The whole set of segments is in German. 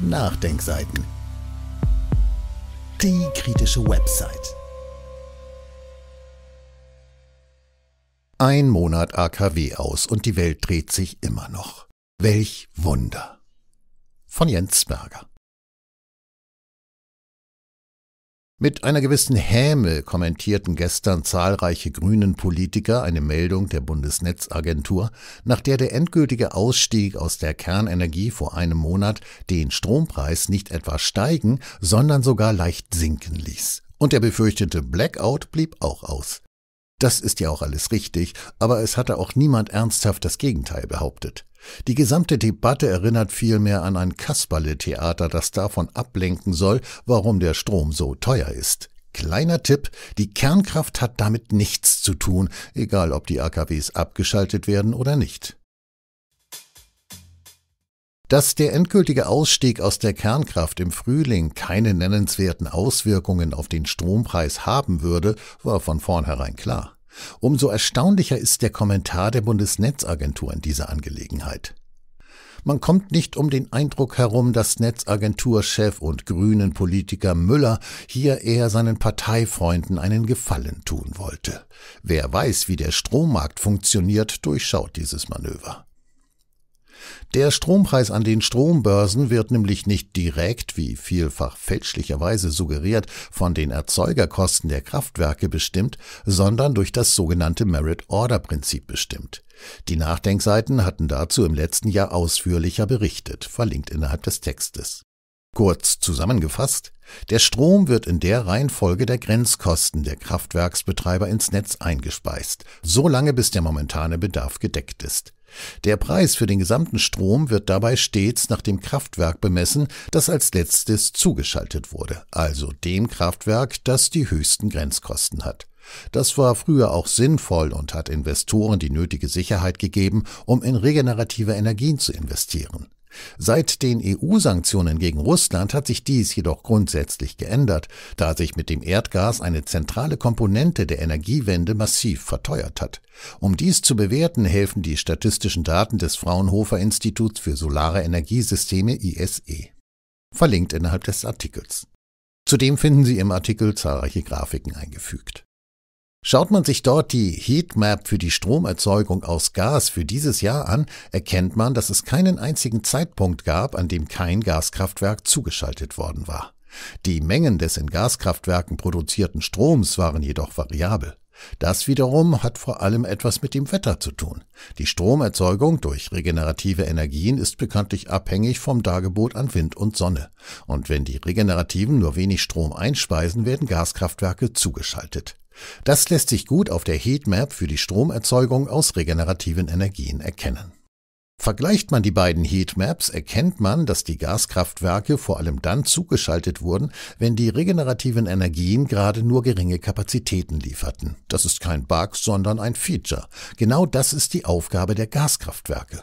Nachdenkseiten. Die kritische Website. Ein Monat AKW aus und die Welt dreht sich immer noch. Welch Wunder. Von Jens Berger. Mit einer gewissen Häme kommentierten gestern zahlreiche grünen Politiker eine Meldung der Bundesnetzagentur, nach der der endgültige Ausstieg aus der Kernenergie vor einem Monat den Strompreis nicht etwa steigen, sondern sogar leicht sinken ließ. Und der befürchtete Blackout blieb auch aus. Das ist ja auch alles richtig, aber es hatte auch niemand ernsthaft das Gegenteil behauptet. Die gesamte Debatte erinnert vielmehr an ein Kasperle-Theater, das davon ablenken soll, warum der Strom so teuer ist. Kleiner Tipp, die Kernkraft hat damit nichts zu tun, egal ob die AKWs abgeschaltet werden oder nicht. Dass der endgültige Ausstieg aus der Kernkraft im Frühling keine nennenswerten Auswirkungen auf den Strompreis haben würde, war von vornherein klar. Umso erstaunlicher ist der Kommentar der Bundesnetzagentur in dieser Angelegenheit. Man kommt nicht um den Eindruck herum, dass Netzagenturchef und grünen Politiker Müller hier eher seinen Parteifreunden einen Gefallen tun wollte. Wer weiß, wie der Strommarkt funktioniert, durchschaut dieses Manöver. Der Strompreis an den Strombörsen wird nämlich nicht direkt, wie vielfach fälschlicherweise suggeriert, von den Erzeugerkosten der Kraftwerke bestimmt, sondern durch das sogenannte Merit-Order-Prinzip bestimmt. Die Nachdenkseiten hatten dazu im letzten Jahr ausführlicher berichtet, verlinkt innerhalb des Textes. Kurz zusammengefasst, der Strom wird in der Reihenfolge der Grenzkosten der Kraftwerksbetreiber ins Netz eingespeist, solange bis der momentane Bedarf gedeckt ist. Der Preis für den gesamten Strom wird dabei stets nach dem Kraftwerk bemessen, das als letztes zugeschaltet wurde, also dem Kraftwerk, das die höchsten Grenzkosten hat. Das war früher auch sinnvoll und hat Investoren die nötige Sicherheit gegeben, um in regenerative Energien zu investieren. Seit den EU-Sanktionen gegen Russland hat sich dies jedoch grundsätzlich geändert, da sich mit dem Erdgas eine zentrale Komponente der Energiewende massiv verteuert hat. Um dies zu bewerten, helfen die statistischen Daten des Fraunhofer Instituts für Solare Energiesysteme ISE. Verlinkt innerhalb des Artikels. Zudem finden Sie im Artikel zahlreiche Grafiken eingefügt. Schaut man sich dort die Heatmap für die Stromerzeugung aus Gas für dieses Jahr an, erkennt man, dass es keinen einzigen Zeitpunkt gab, an dem kein Gaskraftwerk zugeschaltet worden war. Die Mengen des in Gaskraftwerken produzierten Stroms waren jedoch variabel. Das wiederum hat vor allem etwas mit dem Wetter zu tun. Die Stromerzeugung durch regenerative Energien ist bekanntlich abhängig vom Dargebot an Wind und Sonne. Und wenn die Regenerativen nur wenig Strom einspeisen, werden Gaskraftwerke zugeschaltet. Das lässt sich gut auf der Heatmap für die Stromerzeugung aus regenerativen Energien erkennen. Vergleicht man die beiden Heatmaps, erkennt man, dass die Gaskraftwerke vor allem dann zugeschaltet wurden, wenn die regenerativen Energien gerade nur geringe Kapazitäten lieferten. Das ist kein Bug, sondern ein Feature. Genau das ist die Aufgabe der Gaskraftwerke.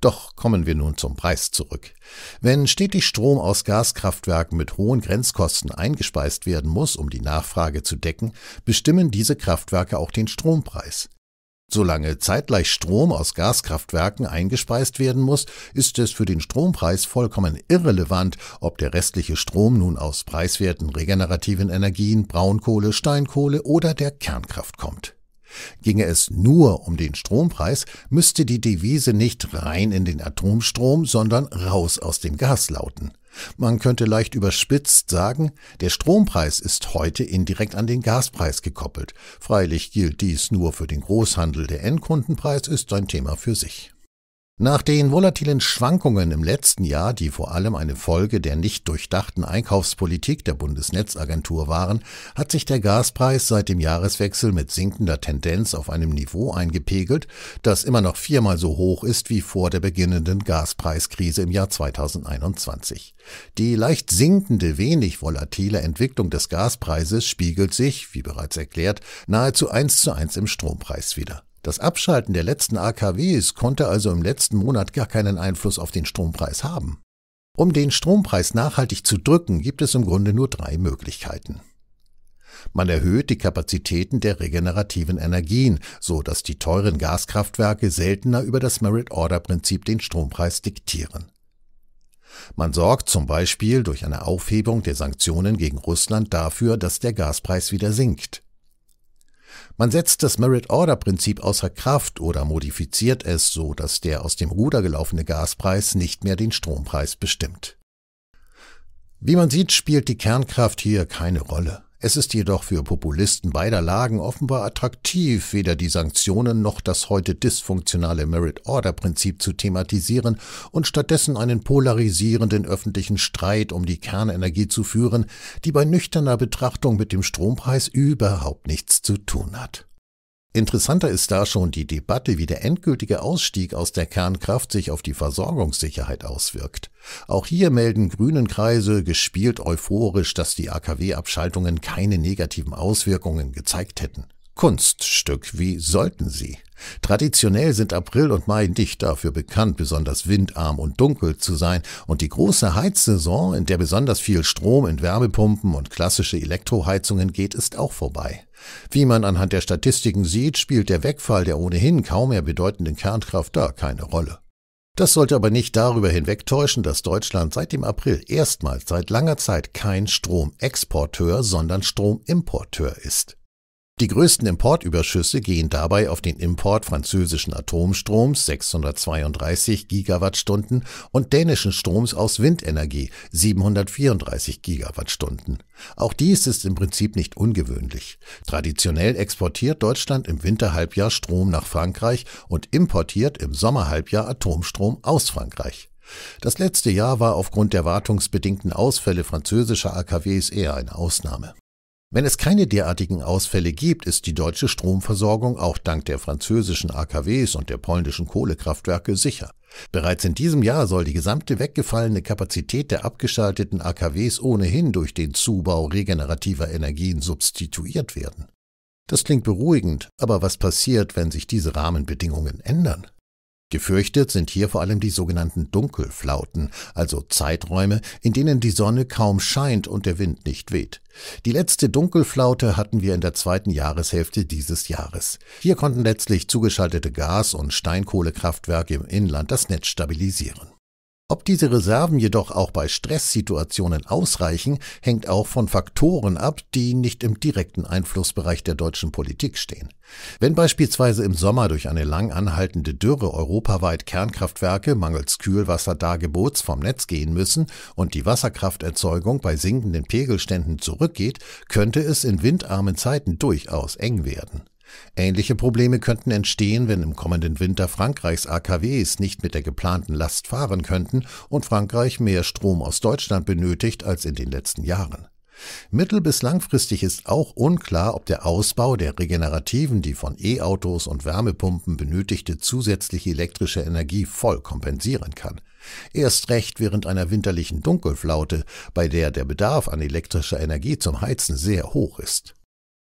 Doch kommen wir nun zum Preis zurück. Wenn stetig Strom aus Gaskraftwerken mit hohen Grenzkosten eingespeist werden muss, um die Nachfrage zu decken, bestimmen diese Kraftwerke auch den Strompreis. Solange zeitgleich Strom aus Gaskraftwerken eingespeist werden muss, ist es für den Strompreis vollkommen irrelevant, ob der restliche Strom nun aus preiswerten regenerativen Energien, Braunkohle, Steinkohle oder der Kernkraft kommt. Ginge es nur um den Strompreis, müsste die Devise nicht rein in den Atomstrom, sondern raus aus dem Gas lauten. Man könnte leicht überspitzt sagen, der Strompreis ist heute indirekt an den Gaspreis gekoppelt. Freilich gilt dies nur für den Großhandel, der Endkundenpreis ist ein Thema für sich. Nach den volatilen Schwankungen im letzten Jahr, die vor allem eine Folge der nicht durchdachten Einkaufspolitik der Bundesnetzagentur waren, hat sich der Gaspreis seit dem Jahreswechsel mit sinkender Tendenz auf einem Niveau eingepegelt, das immer noch viermal so hoch ist wie vor der beginnenden Gaspreiskrise im Jahr 2021. Die leicht sinkende, wenig volatile Entwicklung des Gaspreises spiegelt sich, wie bereits erklärt, nahezu eins zu eins im Strompreis wider. Das Abschalten der letzten AKWs konnte also im letzten Monat gar keinen Einfluss auf den Strompreis haben. Um den Strompreis nachhaltig zu drücken, gibt es im Grunde nur drei Möglichkeiten. Man erhöht die Kapazitäten der regenerativen Energien, so dass die teuren Gaskraftwerke seltener über das Merit-Order-Prinzip den Strompreis diktieren. Man sorgt zum Beispiel durch eine Aufhebung der Sanktionen gegen Russland dafür, dass der Gaspreis wieder sinkt. Man setzt das Merit-Order-Prinzip außer Kraft oder modifiziert es so, dass der aus dem Ruder gelaufene Gaspreis nicht mehr den Strompreis bestimmt. Wie man sieht, spielt die Kernkraft hier keine Rolle. Es ist jedoch für Populisten beider Lagen offenbar attraktiv, weder die Sanktionen noch das heute dysfunktionale Merit-Order-Prinzip zu thematisieren und stattdessen einen polarisierenden öffentlichen Streit um die Kernenergie zu führen, die bei nüchterner Betrachtung mit dem Strompreis überhaupt nichts zu tun hat. Interessanter ist da schon die Debatte, wie der endgültige Ausstieg aus der Kernkraft sich auf die Versorgungssicherheit auswirkt. Auch hier melden Grünenkreise gespielt euphorisch, dass die AKW-Abschaltungen keine negativen Auswirkungen gezeigt hätten. Kunststück, wie sollten sie? Traditionell sind April und Mai nicht dafür bekannt, besonders windarm und dunkel zu sein, und die große Heizsaison, in der besonders viel Strom in Wärmepumpen und klassische Elektroheizungen geht, ist auch vorbei. Wie man anhand der Statistiken sieht, spielt der Wegfall der ohnehin kaum mehr bedeutenden Kernkraft da keine Rolle. Das sollte aber nicht darüber hinwegtäuschen, dass Deutschland seit dem April erstmals seit langer Zeit kein Stromexporteur, sondern Stromimporteur ist. Die größten Importüberschüsse gehen dabei auf den Import französischen Atomstroms 632 Gigawattstunden und dänischen Stroms aus Windenergie 734 Gigawattstunden. Auch dies ist im Prinzip nicht ungewöhnlich. Traditionell exportiert Deutschland im Winterhalbjahr Strom nach Frankreich und importiert im Sommerhalbjahr Atomstrom aus Frankreich. Das letzte Jahr war aufgrund der wartungsbedingten Ausfälle französischer AKWs eher eine Ausnahme. Wenn es keine derartigen Ausfälle gibt, ist die deutsche Stromversorgung auch dank der französischen AKWs und der polnischen Kohlekraftwerke sicher. Bereits in diesem Jahr soll die gesamte weggefallene Kapazität der abgeschalteten AKWs ohnehin durch den Zubau regenerativer Energien substituiert werden. Das klingt beruhigend, aber was passiert, wenn sich diese Rahmenbedingungen ändern? Gefürchtet sind hier vor allem die sogenannten Dunkelflauten, also Zeiträume, in denen die Sonne kaum scheint und der Wind nicht weht. Die letzte Dunkelflaute hatten wir in der zweiten Jahreshälfte dieses Jahres. Hier konnten letztlich zugeschaltete Gas- und Steinkohlekraftwerke im Inland das Netz stabilisieren. Ob diese Reserven jedoch auch bei Stresssituationen ausreichen, hängt auch von Faktoren ab, die nicht im direkten Einflussbereich der deutschen Politik stehen. Wenn beispielsweise im Sommer durch eine lang anhaltende Dürre europaweit Kernkraftwerke mangels Kühlwasserdargebots vom Netz gehen müssen und die Wasserkrafterzeugung bei sinkenden Pegelständen zurückgeht, könnte es in windarmen Zeiten durchaus eng werden. Ähnliche Probleme könnten entstehen, wenn im kommenden Winter Frankreichs AKWs nicht mit der geplanten Last fahren könnten und Frankreich mehr Strom aus Deutschland benötigt als in den letzten Jahren. Mittel- bis langfristig ist auch unklar, ob der Ausbau der regenerativen, die von E-Autos und Wärmepumpen benötigte zusätzliche elektrische Energie voll kompensieren kann. Erst recht während einer winterlichen Dunkelflaute, bei der der Bedarf an elektrischer Energie zum Heizen sehr hoch ist.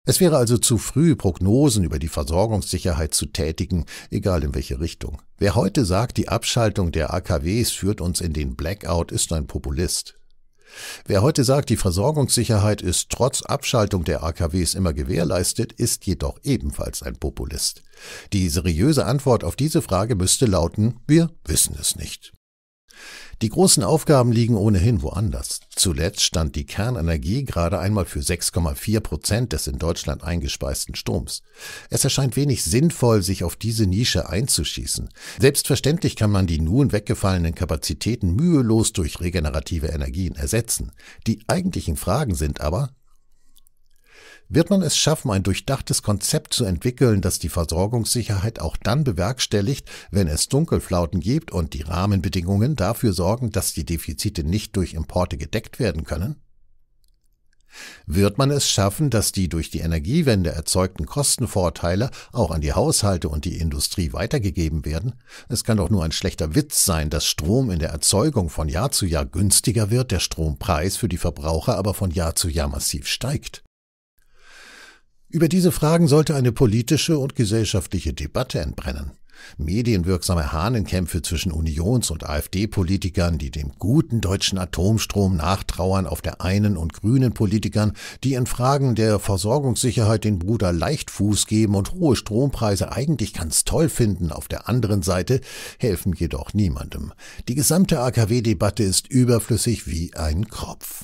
Es wäre also zu früh, Prognosen über die Versorgungssicherheit zu tätigen, egal in welche Richtung. Wer heute sagt, die Abschaltung der AKWs führt uns in den Blackout, ist ein Populist. Wer heute sagt, die Versorgungssicherheit ist trotz Abschaltung der AKWs immer gewährleistet, ist jedoch ebenfalls ein Populist. Die seriöse Antwort auf diese Frage müsste lauten, wir wissen es nicht. Die großen Aufgaben liegen ohnehin woanders. Zuletzt stand die Kernenergie gerade einmal für 6,4 Prozent des in Deutschland eingespeisten Stroms. Es erscheint wenig sinnvoll, sich auf diese Nische einzuschießen. Selbstverständlich kann man die nun weggefallenen Kapazitäten mühelos durch regenerative Energien ersetzen. Die eigentlichen Fragen sind aber, wird man es schaffen, ein durchdachtes Konzept zu entwickeln, das die Versorgungssicherheit auch dann bewerkstelligt, wenn es Dunkelflauten gibt und die Rahmenbedingungen dafür sorgen, dass die Defizite nicht durch Importe gedeckt werden können? Wird man es schaffen, dass die durch die Energiewende erzeugten Kostenvorteile auch an die Haushalte und die Industrie weitergegeben werden? Es kann doch nur ein schlechter Witz sein, dass Strom in der Erzeugung von Jahr zu Jahr günstiger wird, der Strompreis für die Verbraucher aber von Jahr zu Jahr massiv steigt. Über diese Fragen sollte eine politische und gesellschaftliche Debatte entbrennen. Medienwirksame Hahnenkämpfe zwischen Unions- und AfD-Politikern, die dem guten deutschen Atomstrom nachtrauern auf der einen und grünen Politikern, die in Fragen der Versorgungssicherheit den Bruder Leichtfuß geben und hohe Strompreise eigentlich ganz toll finden auf der anderen Seite, helfen jedoch niemandem. Die gesamte AKW-Debatte ist überflüssig wie ein Kropf.